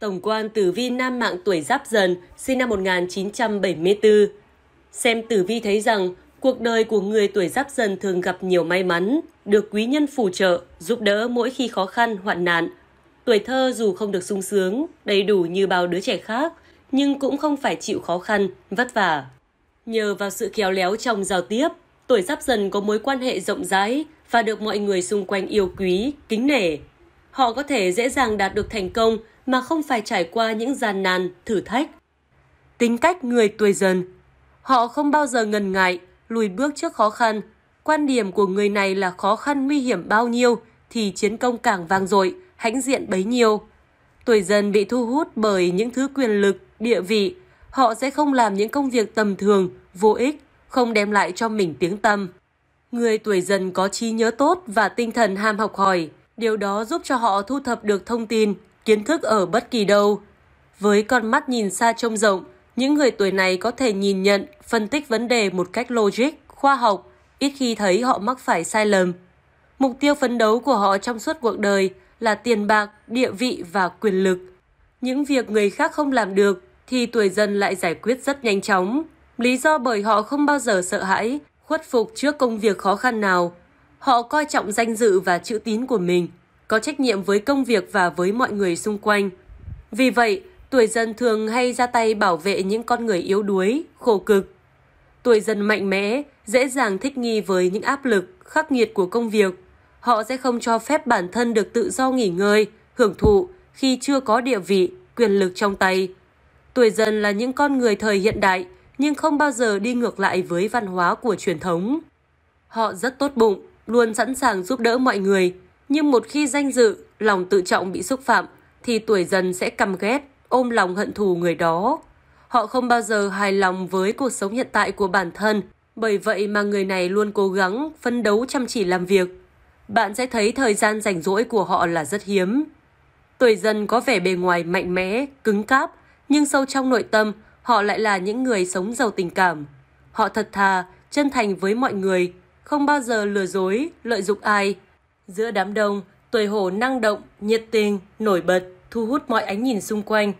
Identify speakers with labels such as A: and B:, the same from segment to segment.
A: Tổng quan tử vi nam mạng tuổi Giáp Dần, sinh năm 1974. Xem tử vi thấy rằng, cuộc đời của người tuổi Giáp Dần thường gặp nhiều may mắn, được quý nhân phù trợ, giúp đỡ mỗi khi khó khăn, hoạn nạn. Tuổi thơ dù không được sung sướng, đầy đủ như bao đứa trẻ khác, nhưng cũng không phải chịu khó khăn, vất vả. Nhờ vào sự khéo léo trong giao tiếp, tuổi Giáp Dần có mối quan hệ rộng rãi và được mọi người xung quanh yêu quý, kính nể. Họ có thể dễ dàng đạt được thành công mà không phải trải qua những gian nan, thử thách. Tính cách người tuổi dần, họ không bao giờ ngần ngại, lùi bước trước khó khăn. Quan điểm của người này là khó khăn nguy hiểm bao nhiêu thì chiến công càng vang dội, hãnh diện bấy nhiêu. Tuổi dần bị thu hút bởi những thứ quyền lực, địa vị, họ sẽ không làm những công việc tầm thường, vô ích, không đem lại cho mình tiếng tâm. Người tuổi dần có trí nhớ tốt và tinh thần ham học hỏi, điều đó giúp cho họ thu thập được thông tin, kiến thức ở bất kỳ đâu. Với con mắt nhìn xa trông rộng, những người tuổi này có thể nhìn nhận, phân tích vấn đề một cách logic, khoa học, ít khi thấy họ mắc phải sai lầm. Mục tiêu phấn đấu của họ trong suốt cuộc đời là tiền bạc, địa vị và quyền lực. Những việc người khác không làm được thì tuổi dần lại giải quyết rất nhanh chóng. Lý do bởi họ không bao giờ sợ hãi, khuất phục trước công việc khó khăn nào. Họ coi trọng danh dự và chữ tín của mình – có trách nhiệm với công việc và với mọi người xung quanh. Vì vậy, tuổi dân thường hay ra tay bảo vệ những con người yếu đuối, khổ cực. Tuổi dân mạnh mẽ, dễ dàng thích nghi với những áp lực, khắc nghiệt của công việc. Họ sẽ không cho phép bản thân được tự do nghỉ ngơi, hưởng thụ khi chưa có địa vị, quyền lực trong tay. Tuổi dân là những con người thời hiện đại nhưng không bao giờ đi ngược lại với văn hóa của truyền thống. Họ rất tốt bụng, luôn sẵn sàng giúp đỡ mọi người, nhưng một khi danh dự, lòng tự trọng bị xúc phạm, thì tuổi dần sẽ căm ghét, ôm lòng hận thù người đó. Họ không bao giờ hài lòng với cuộc sống hiện tại của bản thân, bởi vậy mà người này luôn cố gắng, phân đấu chăm chỉ làm việc. Bạn sẽ thấy thời gian rảnh rỗi của họ là rất hiếm. Tuổi dần có vẻ bề ngoài mạnh mẽ, cứng cáp, nhưng sâu trong nội tâm, họ lại là những người sống giàu tình cảm. Họ thật thà, chân thành với mọi người, không bao giờ lừa dối, lợi dụng ai Giữa đám đông, tuổi hổ năng động, nhiệt tình, nổi bật, thu hút mọi ánh nhìn xung quanh.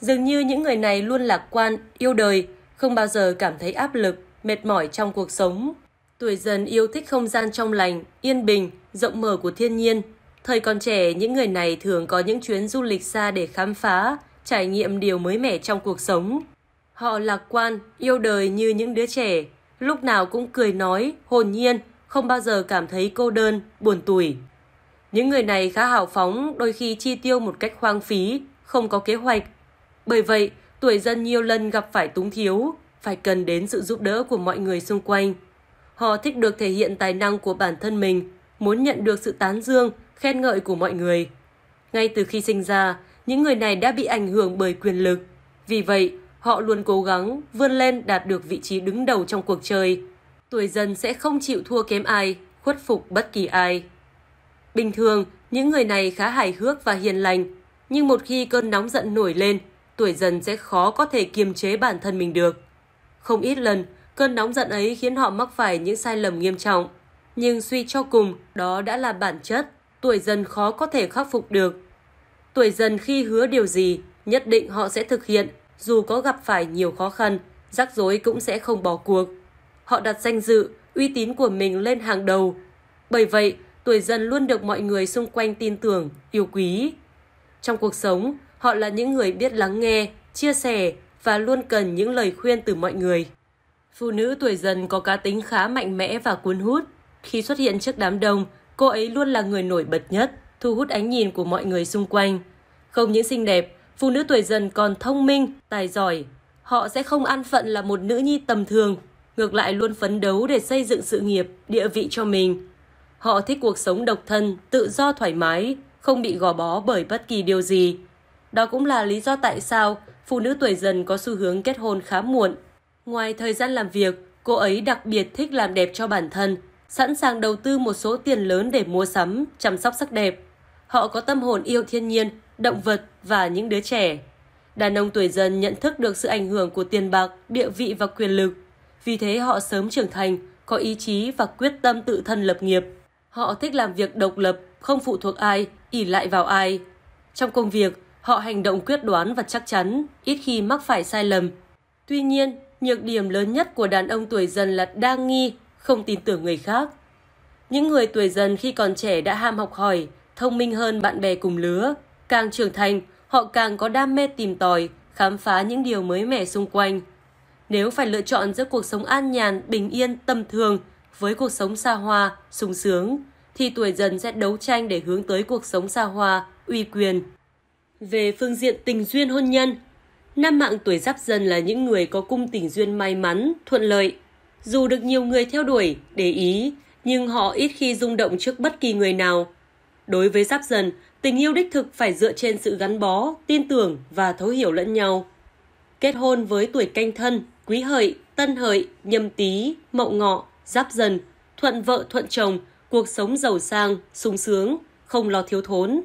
A: Dường như những người này luôn lạc quan, yêu đời, không bao giờ cảm thấy áp lực, mệt mỏi trong cuộc sống. Tuổi dần yêu thích không gian trong lành, yên bình, rộng mở của thiên nhiên. Thời còn trẻ, những người này thường có những chuyến du lịch xa để khám phá, trải nghiệm điều mới mẻ trong cuộc sống. Họ lạc quan, yêu đời như những đứa trẻ, lúc nào cũng cười nói, hồn nhiên, không bao giờ cảm thấy cô đơn, buồn tủi. Những người này khá hào phóng, đôi khi chi tiêu một cách hoang phí, không có kế hoạch. Bởi vậy, tuổi dân nhiều lần gặp phải túng thiếu, phải cần đến sự giúp đỡ của mọi người xung quanh. Họ thích được thể hiện tài năng của bản thân mình, muốn nhận được sự tán dương, khen ngợi của mọi người. Ngay từ khi sinh ra, những người này đã bị ảnh hưởng bởi quyền lực. Vì vậy, họ luôn cố gắng vươn lên đạt được vị trí đứng đầu trong cuộc chơi, tuổi dần sẽ không chịu thua kém ai, khuất phục bất kỳ ai. Bình thường, những người này khá hài hước và hiền lành, nhưng một khi cơn nóng giận nổi lên, tuổi dần sẽ khó có thể kiềm chế bản thân mình được. Không ít lần, cơn nóng giận ấy khiến họ mắc phải những sai lầm nghiêm trọng, nhưng suy cho cùng đó đã là bản chất, tuổi dần khó có thể khắc phục được. Tuổi dần khi hứa điều gì, nhất định họ sẽ thực hiện, dù có gặp phải nhiều khó khăn, rắc rối cũng sẽ không bỏ cuộc họ đặt danh dự, uy tín của mình lên hàng đầu. Bởi vậy, tuổi dần luôn được mọi người xung quanh tin tưởng, yêu quý. Trong cuộc sống, họ là những người biết lắng nghe, chia sẻ và luôn cần những lời khuyên từ mọi người. Phụ nữ tuổi dần có cá tính khá mạnh mẽ và cuốn hút. Khi xuất hiện trước đám đông, cô ấy luôn là người nổi bật nhất, thu hút ánh nhìn của mọi người xung quanh. Không những xinh đẹp, phụ nữ tuổi dần còn thông minh, tài giỏi. Họ sẽ không an phận là một nữ nhi tầm thường ngược lại luôn phấn đấu để xây dựng sự nghiệp, địa vị cho mình. Họ thích cuộc sống độc thân, tự do thoải mái, không bị gò bó bởi bất kỳ điều gì. Đó cũng là lý do tại sao phụ nữ tuổi dần có xu hướng kết hôn khá muộn. Ngoài thời gian làm việc, cô ấy đặc biệt thích làm đẹp cho bản thân, sẵn sàng đầu tư một số tiền lớn để mua sắm, chăm sóc sắc đẹp. Họ có tâm hồn yêu thiên nhiên, động vật và những đứa trẻ. Đàn ông tuổi dần nhận thức được sự ảnh hưởng của tiền bạc, địa vị và quyền lực vì thế họ sớm trưởng thành, có ý chí và quyết tâm tự thân lập nghiệp. Họ thích làm việc độc lập, không phụ thuộc ai, ỉ lại vào ai. Trong công việc, họ hành động quyết đoán và chắc chắn, ít khi mắc phải sai lầm. Tuy nhiên, nhược điểm lớn nhất của đàn ông tuổi dần là đa nghi, không tin tưởng người khác. Những người tuổi dần khi còn trẻ đã ham học hỏi, thông minh hơn bạn bè cùng lứa. Càng trưởng thành, họ càng có đam mê tìm tòi, khám phá những điều mới mẻ xung quanh – nếu phải lựa chọn giữa cuộc sống an nhàn, bình yên, tầm thường với cuộc sống xa hoa, sung sướng, thì tuổi dần sẽ đấu tranh để hướng tới cuộc sống xa hoa, uy quyền. Về phương diện tình duyên hôn nhân, nam mạng tuổi giáp dần là những người có cung tình duyên may mắn, thuận lợi. Dù được nhiều người theo đuổi, để ý, nhưng họ ít khi rung động trước bất kỳ người nào. Đối với giáp dần, tình yêu đích thực phải dựa trên sự gắn bó, tin tưởng và thấu hiểu lẫn nhau. Kết hôn với tuổi canh thân Quý Hợi, Tân Hợi, Nhâm Tý, Mậu Ngọ, Giáp Dần, thuận vợ thuận chồng, cuộc sống giàu sang, sung sướng, không lo thiếu thốn.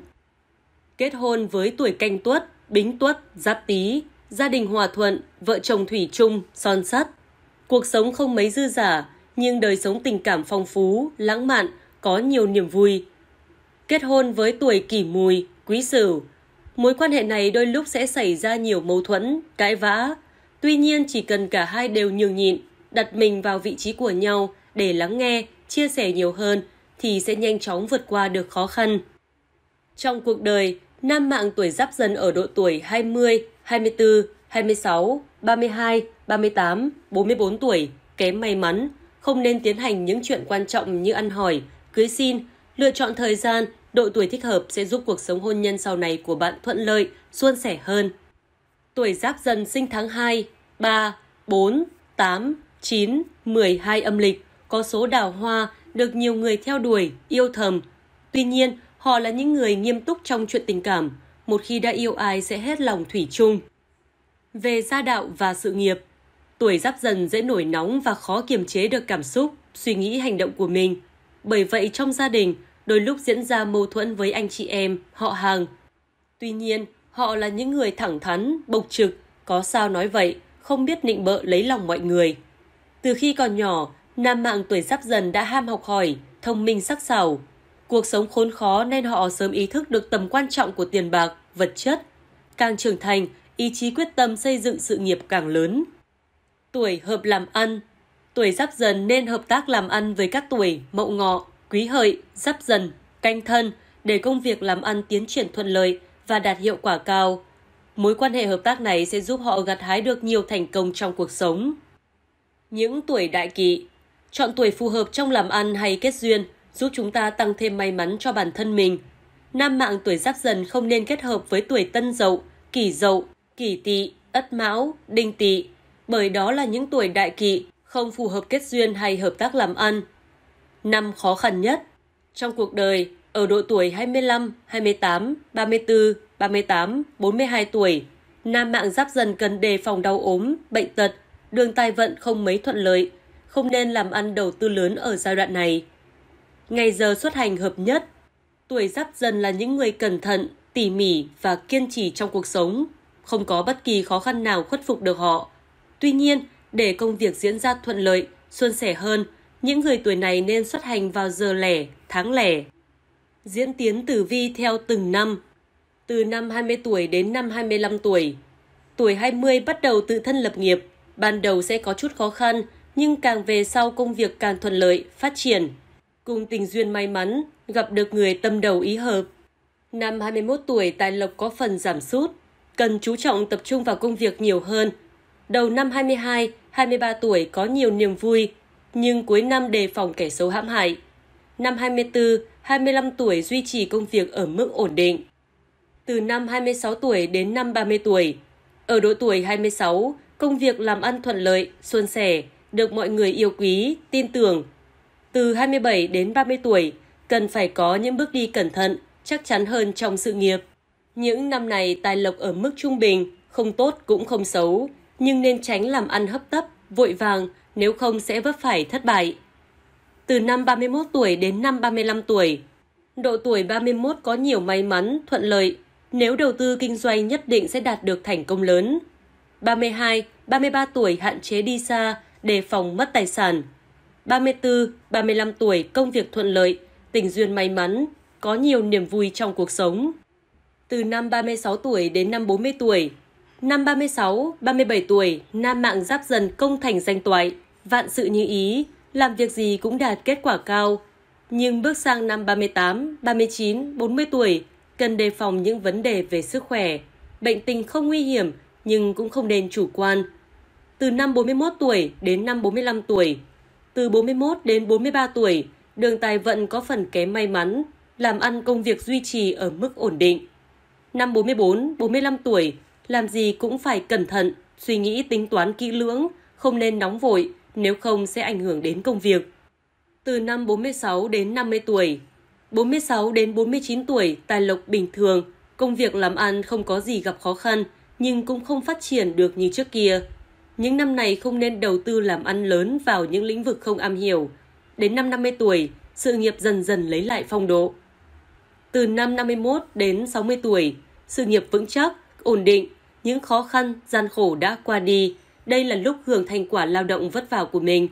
A: Kết hôn với tuổi canh tuất, bính tuất, giáp tý, gia đình hòa thuận, vợ chồng thủy chung, son sắt. Cuộc sống không mấy dư giả, nhưng đời sống tình cảm phong phú, lãng mạn, có nhiều niềm vui. Kết hôn với tuổi kỷ mùi, quý sửu, mối quan hệ này đôi lúc sẽ xảy ra nhiều mâu thuẫn, cãi vã, Tuy nhiên chỉ cần cả hai đều nhường nhịn, đặt mình vào vị trí của nhau để lắng nghe, chia sẻ nhiều hơn thì sẽ nhanh chóng vượt qua được khó khăn. Trong cuộc đời, nam mạng tuổi giáp dần ở độ tuổi 20, 24, 26, 32, 38, 44 tuổi kém may mắn, không nên tiến hành những chuyện quan trọng như ăn hỏi, cưới xin, lựa chọn thời gian, độ tuổi thích hợp sẽ giúp cuộc sống hôn nhân sau này của bạn thuận lợi, suôn sẻ hơn tuổi giáp dần sinh tháng 2, 3, 4, 8, 9, 12 âm lịch, có số đào hoa, được nhiều người theo đuổi, yêu thầm. Tuy nhiên, họ là những người nghiêm túc trong chuyện tình cảm, một khi đã yêu ai sẽ hết lòng thủy chung. Về gia đạo và sự nghiệp, tuổi giáp dần dễ nổi nóng và khó kiềm chế được cảm xúc, suy nghĩ hành động của mình. Bởi vậy trong gia đình, đôi lúc diễn ra mâu thuẫn với anh chị em, họ hàng. Tuy nhiên, Họ là những người thẳng thắn, bộc trực, có sao nói vậy, không biết nịnh bợ lấy lòng mọi người. Từ khi còn nhỏ, nam mạng tuổi giáp dần đã ham học hỏi, thông minh sắc sảo. Cuộc sống khốn khó nên họ sớm ý thức được tầm quan trọng của tiền bạc, vật chất. Càng trưởng thành, ý chí quyết tâm xây dựng sự nghiệp càng lớn. Tuổi hợp làm ăn Tuổi giáp dần nên hợp tác làm ăn với các tuổi mậu ngọ, quý hợi, giáp dần, canh thân để công việc làm ăn tiến triển thuận lợi, và đạt hiệu quả cao. Mối quan hệ hợp tác này sẽ giúp họ gặt hái được nhiều thành công trong cuộc sống. Những tuổi đại kỵ Chọn tuổi phù hợp trong làm ăn hay kết duyên giúp chúng ta tăng thêm may mắn cho bản thân mình. Nam mạng tuổi giáp dần không nên kết hợp với tuổi tân dậu, kỷ dậu, kỷ tỵ, ất mão, đinh tỵ, bởi đó là những tuổi đại kỵ không phù hợp kết duyên hay hợp tác làm ăn. Năm khó khăn nhất Trong cuộc đời, ở độ tuổi 25, 28, 34, 38, 42 tuổi, nam mạng giáp dần cần đề phòng đau ốm, bệnh tật, đường tai vận không mấy thuận lợi, không nên làm ăn đầu tư lớn ở giai đoạn này. Ngày giờ xuất hành hợp nhất Tuổi giáp dần là những người cẩn thận, tỉ mỉ và kiên trì trong cuộc sống, không có bất kỳ khó khăn nào khuất phục được họ. Tuy nhiên, để công việc diễn ra thuận lợi, suôn sẻ hơn, những người tuổi này nên xuất hành vào giờ lẻ, tháng lẻ diễn tiến tử vi theo từng năm, từ năm 20 tuổi đến năm 25 tuổi. Tuổi 20 bắt đầu tự thân lập nghiệp, ban đầu sẽ có chút khó khăn, nhưng càng về sau công việc càng thuận lợi, phát triển. Cùng tình duyên may mắn, gặp được người tâm đầu ý hợp. Năm 21 tuổi tài lộc có phần giảm sút, cần chú trọng tập trung vào công việc nhiều hơn. Đầu năm 22, 23 tuổi có nhiều niềm vui, nhưng cuối năm đề phòng kẻ xấu hãm hại năm 24, 25 tuổi duy trì công việc ở mức ổn định. Từ năm 26 tuổi đến năm 30 tuổi, ở độ tuổi 26, công việc làm ăn thuận lợi, suôn sẻ, được mọi người yêu quý, tin tưởng. Từ 27 đến 30 tuổi, cần phải có những bước đi cẩn thận, chắc chắn hơn trong sự nghiệp. Những năm này tài lộc ở mức trung bình, không tốt cũng không xấu, nhưng nên tránh làm ăn hấp tấp, vội vàng, nếu không sẽ vấp phải thất bại từ năm 31 tuổi đến năm 35 tuổi. Độ tuổi 31 có nhiều may mắn, thuận lợi, nếu đầu tư kinh doanh nhất định sẽ đạt được thành công lớn. 32, 33 tuổi hạn chế đi xa, đề phòng mất tài sản. 34, 35 tuổi công việc thuận lợi, tình duyên may mắn, có nhiều niềm vui trong cuộc sống. Từ năm 36 tuổi đến năm 40 tuổi, năm 36, 37 tuổi, nam mạng giáp dần công thành danh toại, vạn sự như ý, làm việc gì cũng đạt kết quả cao. Nhưng bước sang năm 38, 39, 40 tuổi, cần đề phòng những vấn đề về sức khỏe. Bệnh tình không nguy hiểm, nhưng cũng không nên chủ quan. Từ năm 41 tuổi đến năm 45 tuổi, từ 41 đến 43 tuổi, đường tài vận có phần kém may mắn, làm ăn công việc duy trì ở mức ổn định. Năm 44, 45 tuổi, làm gì cũng phải cẩn thận, suy nghĩ tính toán kỹ lưỡng, không nên nóng vội, nếu không sẽ ảnh hưởng đến công việc. Từ năm 46 đến 50 tuổi, 46 đến 49 tuổi, tài lộc bình thường, công việc làm ăn không có gì gặp khó khăn, nhưng cũng không phát triển được như trước kia. Những năm này không nên đầu tư làm ăn lớn vào những lĩnh vực không am hiểu. Đến năm 50 tuổi, sự nghiệp dần dần lấy lại phong độ. Từ năm 51 đến 60 tuổi, sự nghiệp vững chắc, ổn định, những khó khăn, gian khổ đã qua đi, đây là lúc hưởng thành quả lao động vất vả của mình.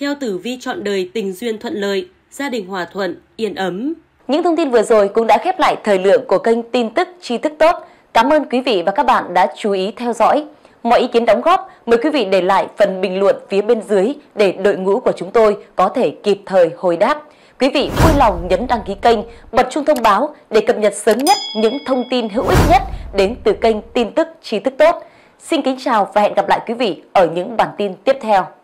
A: Theo tử vi chọn đời tình duyên thuận lợi, gia đình hòa thuận, yên ấm. Những thông tin vừa rồi cũng đã khép lại thời lượng của kênh tin tức tri thức tốt. Cảm ơn quý vị và các bạn đã chú ý theo dõi. Mọi ý kiến đóng góp, mời quý vị để lại phần bình luận phía bên dưới để đội ngũ của chúng tôi có thể kịp thời hồi đáp. Quý vị vui lòng nhấn đăng ký kênh, bật chuông thông báo để cập nhật sớm nhất những thông tin hữu ích nhất đến từ kênh tin tức tri thức tốt. Xin kính chào và hẹn gặp lại quý vị ở những bản tin tiếp theo.